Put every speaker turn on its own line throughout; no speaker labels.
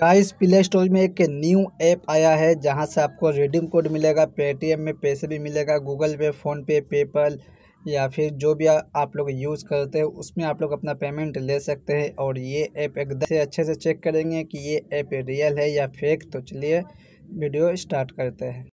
guys play store में एक new app आया है जहां से आपको रिडीम कोड मिलेगा पेटीएम में पैसे भी मिलेगा गूगल पे फ़ोनपे पेपल या फिर जो भी आप लोग यूज़ करते हैं उसमें आप लोग अपना पेमेंट ले सकते हैं और ये ऐप एकदम से अच्छे से चेक करेंगे कि ये ऐप रियल है या फेक तो चलिए वीडियो स्टार्ट करते हैं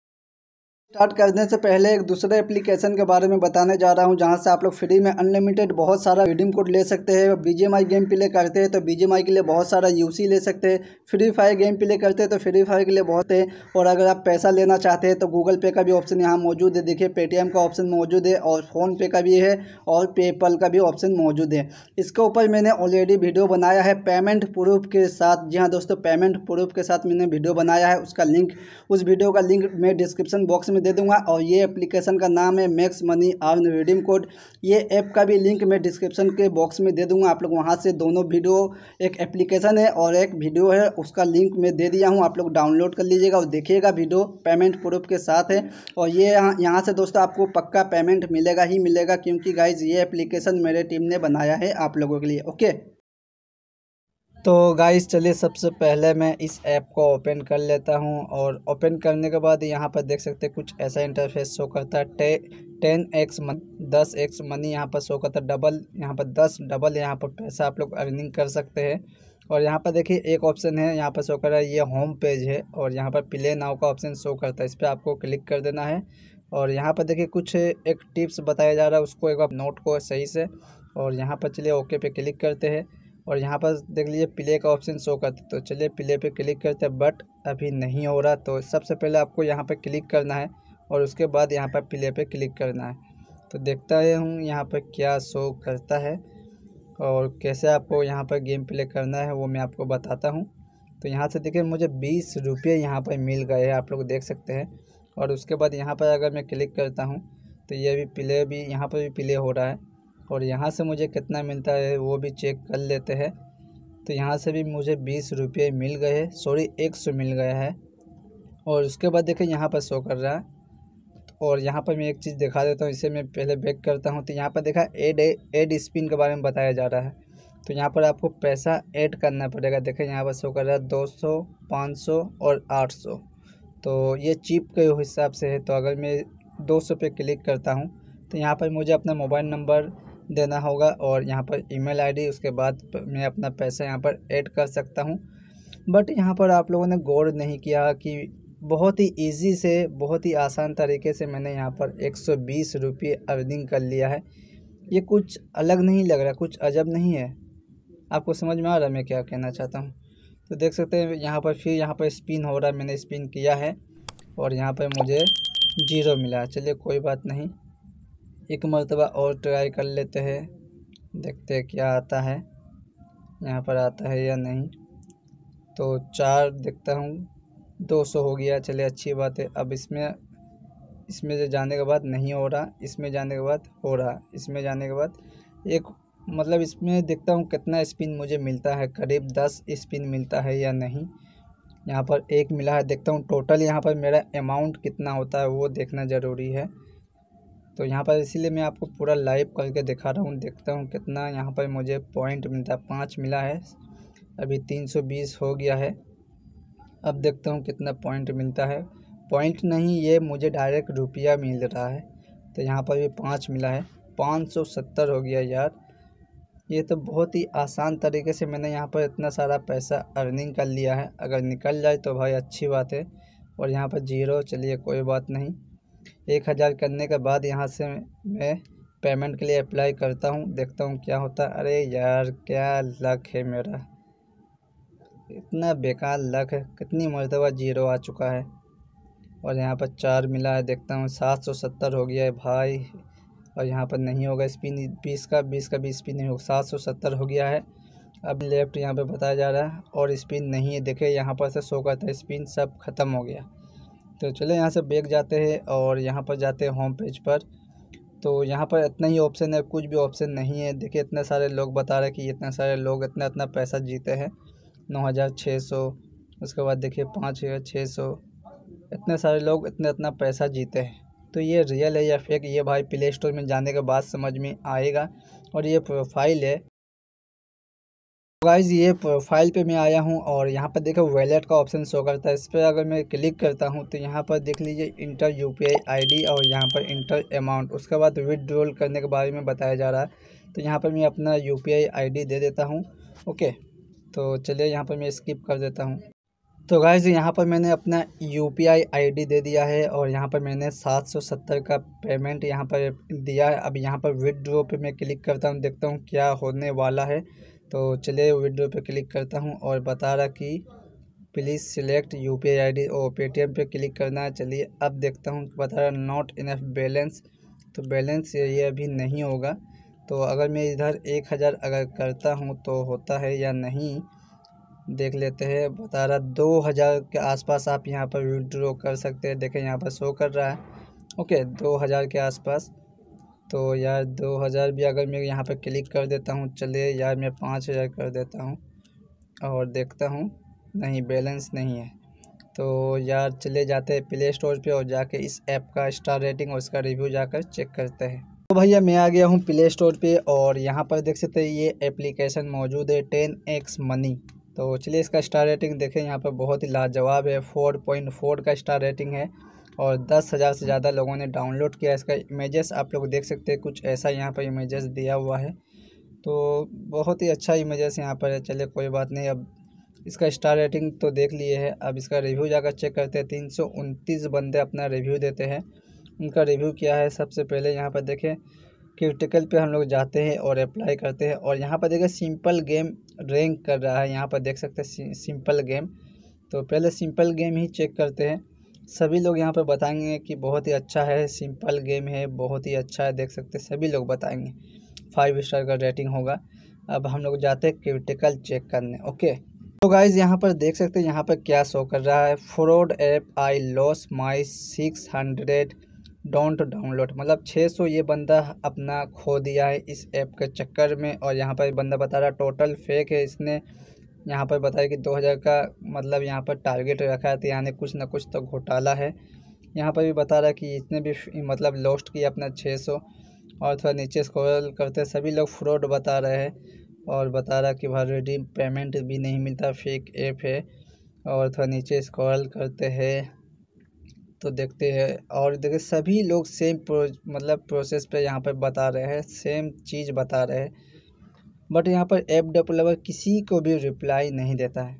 स्टार्ट करने से पहले एक दूसरे एप्लीकेशन के बारे में बताने जा रहा हूं जहां से आप लोग फ्री में अनलिमिटेड बहुत सारा रिडीम कोड ले सकते हैं बीजेएमआई गेम प्ले करते हैं तो बीजेएमआई के लिए बहुत सारा यूसी ले सकते हैं फ्री फायर गेम प्ले करते हैं तो फ्री फायर के लिए बहुत है और अगर आप पैसा लेना चाहते हैं तो गूगल पे का भी ऑप्शन यहाँ मौजूद है देखिए पेटीएम का ऑप्शन मौजूद है और फ़ोनपे का भी है और पेपल का भी ऑप्शन मौजूद है इसके ऊपर मैंने ऑलरेडी वीडियो बनाया है पेमेंट प्रूफ के साथ जी हाँ दोस्तों पेमेंट प्रूफ के साथ मैंने वीडियो बनाया है उसका लिंक उस वीडियो का लिंक मैं डिस्क्रिप्शन बॉक्स में में दे दूंगा और ये एप्लीकेशन का नाम है Max Money earn redeem code ये ऐप का भी लिंक मैं डिस्क्रिप्शन के बॉक्स में दे दूंगा आप लोग वहाँ से दोनों वीडियो एक एप्लीकेशन है और एक वीडियो है उसका लिंक मैं दे दिया हूँ आप लोग डाउनलोड कर लीजिएगा और देखिएगा वीडियो पेमेंट प्रूफ के साथ है और ये यहाँ से दोस्तों आपको पक्का पेमेंट मिलेगा ही मिलेगा क्योंकि गाइज ये एप्लीकेशन मेरे टीम ने बनाया है आप लोगों के लिए ओके तो गाइस चलिए सबसे पहले मैं इस ऐप को ओपन कर लेता हूं और ओपन करने के बाद यहां पर देख सकते हैं कुछ ऐसा इंटरफेस शो करता है टे टेन एक्स मन दस एक्स मनी यहाँ पर शो करता है डबल यहाँ पर दस डबल यहाँ पर पैसा आप लोग अर्निंग कर सकते हैं और यहाँ पर देखिए एक ऑप्शन है यहाँ पर शो कर रहा है ये होम पेज है और यहाँ पर प्ले नाव का ऑप्शन शो करता है इस पर आपको क्लिक कर देना है और यहाँ पर देखिए कुछ एक टिप्स बताया जा रहा है उसको एक बार नोट को सही से और यहाँ पर चलिए ओके पे क्लिक करते हैं और यहाँ पर देख लीजिए प्ले का ऑप्शन शो तो करते हैं तो चलिए प्ले पे क्लिक करते हैं बट अभी नहीं हो रहा तो सबसे पहले आपको यहाँ पर क्लिक करना है और उसके बाद यहाँ पर प्ले पे क्लिक करना है तो देखता हूँ यहाँ पर क्या शो करता है और कैसे आपको यहाँ पर गेम प्ले करना है वो मैं आपको बताता हूँ तो यहाँ से देखिए मुझे बीस रुपये यहाँ पर मिल गए हैं आप लोग देख सकते हैं और उसके बाद यहाँ पर अगर मैं क्लिक करता हूँ तो ये भी प्ले भी यहाँ पर भी प्ले हो रहा है और यहाँ से मुझे कितना मिलता है वो भी चेक कर लेते हैं तो यहाँ से भी मुझे बीस रुपये मिल गए सॉरी एक सौ मिल गया है और उसके बाद देखें यहाँ पर शो कर रहा है और यहाँ पर मैं एक चीज़ दिखा देता हूँ इसे मैं पहले बैक करता हूँ तो यहाँ पर देखा एड एड स्पिन के बारे में बताया जा रहा है तो यहाँ पर आपको पैसा ऐड करना पड़ेगा देखें यहाँ पर शो कर रहा है दो सौ पाँच सौ और आठ सौ तो ये चिप के हिसाब से है तो अगर मैं दो सौ पे क्लिक करता हूँ तो यहाँ पर मुझे अपना मोबाइल नंबर देना होगा और यहाँ पर ईमेल आईडी उसके बाद मैं अपना पैसा यहाँ पर ऐड कर सकता हूँ बट यहाँ पर आप लोगों ने गौर नहीं किया कि बहुत ही इजी से बहुत ही आसान तरीके से मैंने यहाँ पर एक सौ बीस रुपये अर्निंग कर लिया है ये कुछ अलग नहीं लग रहा कुछ अजब नहीं है आपको समझ में आ रहा है मैं क्या कहना चाहता हूँ तो देख सकते हैं यहाँ पर फिर यहाँ पर स्पिन हो रहा है मैंने स्पिन किया है और यहाँ पर मुझे जीरो मिला चलिए कोई बात नहीं एक मरतबा और ट्राई कर लेते हैं देखते हैं क्या आता है यहाँ पर आता है या नहीं तो चार देखता हूँ दो सौ हो गया चले अच्छी बात है अब इसमें इसमें से जाने के बाद नहीं हो रहा इसमें जाने के बाद हो रहा इसमें जाने के बाद एक मतलब इसमें देखता हूँ कितना स्पिन मुझे मिलता है करीब दस स्पिन मिलता है या नहीं यहाँ पर एक मिला है देखता हूँ टोटल यहाँ पर मेरा अमाउंट कितना होता है वो देखना ज़रूरी है तो यहाँ पर इसीलिए मैं आपको पूरा लाइव करके दिखा रहा हूँ देखता हूँ कितना यहाँ पर मुझे पॉइंट मिलता है पाँच मिला है अभी तीन सौ बीस हो गया है अब देखता हूँ कितना पॉइंट मिलता है पॉइंट नहीं ये मुझे डायरेक्ट रुपया मिल रहा है तो यहाँ पर भी पाँच मिला है पाँच सौ सत्तर हो गया यार ये तो बहुत ही आसान तरीके से मैंने यहाँ पर इतना सारा पैसा अर्निंग कर लिया है अगर निकल जाए तो भाई अच्छी बात है और यहाँ पर जीरो चलिए कोई बात नहीं एक हज़ार करने के बाद यहाँ से मैं पेमेंट के लिए अप्लाई करता हूँ देखता हूँ क्या होता है अरे यार क्या लक है मेरा इतना बेकार लक है कितनी मरतबा जीरो आ चुका है और यहाँ पर चार मिला है देखता हूँ सात सौ सत्तर हो गया है भाई और यहाँ पर नहीं होगा स्पिन बीस का बीस का भी स्पिन नहीं होगा सात सौ सत्तर हो गया है अब लेफ़्ट यहाँ पे बताया जा रहा है और स्पिन नहीं है देखे यहाँ पर से सो करता था स्पिन सब ख़त्म हो गया तो चलो यहाँ से बैग जाते हैं और यहाँ पर जाते हैं होम पेज पर तो यहाँ पर इतना ही ऑप्शन है कुछ भी ऑप्शन नहीं है देखिए इतने सारे लोग बता रहे कि इतने सारे लोग इतना इतना पैसा जीते हैं नौ हज़ार छः सौ उसके बाद देखिए पाँच हज़ार छः सौ इतने सारे लोग इतना इतना पैसा जीते हैं तो ये रियल है या फेक ये भाई प्ले स्टोर में जाने के बाद समझ में आएगा और ये प्रोफाइल है गाइज तो ये प्रोफाइल पे मैं आया हूँ और यहाँ पर देखो वैलेट का ऑप्शन शो करता है इस पर अगर मैं क्लिक करता हूँ तो यहाँ पर देख लीजिए इंटर यूपीआई आईडी और यहाँ पर इंटर अमाउंट उसके बाद विदड्रॉल करने के बारे में बताया जा रहा है तो यहाँ पर मैं अपना यूपीआई आईडी दे देता हूँ ओके तो चलिए यहाँ पर मैं स्किप कर देता हूँ तो गाइज यहाँ पर मैंने अपना U P I I D दे दिया है और यहाँ पर मैंने सात सौ सत्तर का पेमेंट यहाँ पर दिया है अब यहाँ पर विदड्रॉ पर मैं क्लिक करता हूँ देखता हूँ क्या होने वाला है तो चलिए विंडो पे क्लिक करता हूँ और बता रहा कि please select U P I I D और पेटीएम पे क्लिक करना है चलिए अब देखता हूँ बता रहा नॉट इनफ बैलेंस तो बैलेंस ये अभी नहीं होगा तो अगर मैं इधर एक हज़ार अगर करता हूँ तो होता है या नहीं देख लेते हैं बता रहा दो हज़ार के आसपास आप यहाँ पर विड्रॉ कर सकते हैं देखें यहाँ पर शो कर रहा है ओके दो हज़ार के आसपास तो यार दो हज़ार भी अगर मैं यहाँ पर क्लिक कर देता हूँ चले यार मैं पाँच हज़ार कर देता हूँ और देखता हूँ नहीं बैलेंस नहीं है तो यार चले जाते हैं प्ले स्टोर पर और जाके इस ऐप का स्टार रेटिंग और इसका रिव्यू जाकर चेक करते हैं तो भैया मैं आ गया हूँ प्ले स्टोर पर और यहाँ पर देख सकते हैं ये एप्लीकेशन मौजूद है टेन एक्स मनी तो चलिए इसका स्टार रेटिंग देखें यहाँ पर बहुत ही लाजवाब है फोर पॉइंट फोर का स्टार रेटिंग है और दस हज़ार से ज़्यादा लोगों ने डाउनलोड किया इसका इमेजेस आप लोग देख सकते हैं कुछ ऐसा यहाँ पर इमेजेस दिया हुआ है तो बहुत ही अच्छा इमेजेस यहाँ पर है चले कोई बात नहीं अब इसका स्टार रेटिंग तो देख लिए है अब इसका रिव्यू जाकर चेक करते हैं तीन सौ उनतीस बंदे अपना रिव्यू देते हैं उनका रिव्यू क्या है सबसे पहले यहाँ पर देखें क्रिटिकल पे हम लोग जाते हैं और अप्लाई करते हैं और यहाँ पर देखें सिंपल गेम रैंक कर रहा है यहाँ पर देख सकते हैं सिंपल गेम तो पहले सिंपल गेम ही चेक करते हैं सभी लोग यहाँ पर बताएंगे कि बहुत ही अच्छा है सिंपल गेम है बहुत ही अच्छा है देख सकते सभी लोग बताएंगे फाइव स्टार का रेटिंग होगा अब हम लोग जाते हैं क्रिटिकल चेक करने ओके तो गाइज यहाँ पर देख सकते हैं यहाँ पर क्या शो कर रहा है fraud app I loss my six hundred don't download मतलब 600 ये बंदा अपना खो दिया है इस ऐप के चक्कर में और यहाँ पर बंदा बता रहा टोटल फेक है इसने यहाँ पर बताया कि 2000 का मतलब यहाँ पर टारगेट रखा है तो यानी कुछ ना कुछ तो घोटाला है यहाँ पर भी बता रहा है कि जितने भी मतलब लॉस्ट किया अपना 600 और थोड़ा नीचे स्क्रॉल करते सभी लोग फ्रॉड बता रहे हैं और बता रहा कि भाई रिडीम पेमेंट भी नहीं मिलता फेक ऐप है और थोड़ा नीचे स्क्रॉल करते हैं तो देखते हैं और देखिए सभी लोग सेम प्रो मतलब प्रोसेस पर यहाँ पर बता रहे हैं सेम चीज़ बता रहे हैं बट यहाँ पर ऐप डेवलपर किसी को भी रिप्लाई नहीं देता है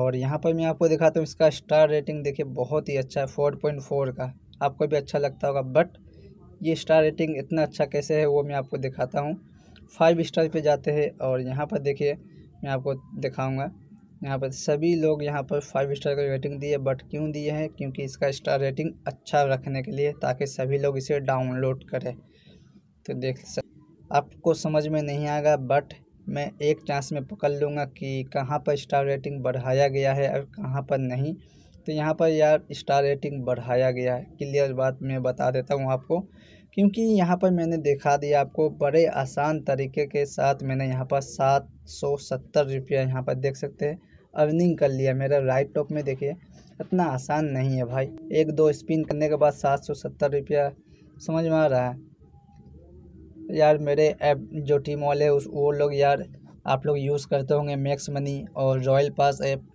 और यहाँ पर मैं आपको दिखाता हूँ इसका स्टार रेटिंग देखिए बहुत ही अच्छा है फोर पॉइंट फोर का आपको भी अच्छा लगता होगा बट ये स्टार रेटिंग इतना अच्छा कैसे है वो मैं आपको दिखाता हूँ फाइव स्टार पे जाते हैं और यहाँ पर देखिए मैं आपको दिखाऊँगा यहाँ पर सभी लोग यहाँ पर फाइव स्टार का रेटिंग दिए बट क्यों दिए हैं क्योंकि इसका स्टार रेटिंग अच्छा रखने के लिए ताकि सभी लोग इसे डाउनलोड करें तो देख सक को समझ में नहीं आएगा बट मैं एक चांस में पकड़ लूँगा कि कहाँ पर स्टार रेटिंग बढ़ाया गया है और कहाँ पर नहीं तो यहाँ पर यार स्टार रेटिंग बढ़ाया गया है क्लियर बात मैं बता देता हूँ आपको क्योंकि यहाँ पर मैंने दिखा दिया आपको बड़े आसान तरीके के साथ मैंने यहाँ पर सात सौ सत्तर रुपया यहाँ पर देख सकते हैं अर्निंग कर लिया मेरा राइट टॉप में देखिए इतना आसान नहीं है भाई एक दो स्पिन करने के बाद सात सौ सत्तर रुपया समझ में आ रहा है यार मेरे ऐप जो टीम वाले उस वो लोग यार आप लोग यूज़ करते होंगे मैक्स मनी और रॉयल पास ऐप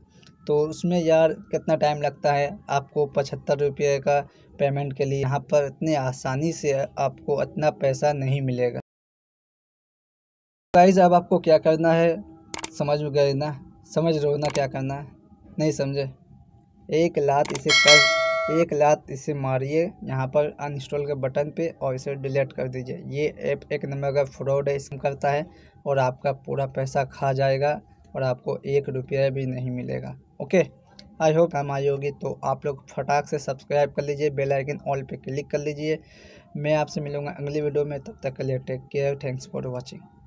तो उसमें यार कितना टाइम लगता है आपको पचहत्तर रुपये का पेमेंट के लिए यहाँ पर इतने आसानी से आपको इतना पैसा नहीं मिलेगा प्राइज़ अब आपको क्या करना है समझ गए ना समझ रहे हो ना क्या करना है नहीं समझे एक लात इसे कर एक लात इसे मारिए यहाँ पर अनइंस्टॉल के बटन पे और इसे डिलीट कर दीजिए ये ऐप एक नंबर का फ्रॉड है इसमें करता है और आपका पूरा पैसा खा जाएगा और आपको एक रुपया भी नहीं मिलेगा ओके आई होप काम आई होगी तो आप लोग फटाक से सब्सक्राइब कर लीजिए बेल आइकन ऑल पे क्लिक कर लीजिए मैं आपसे मिलूंगा अगली वीडियो में तब तक के लिए take care thanks for watching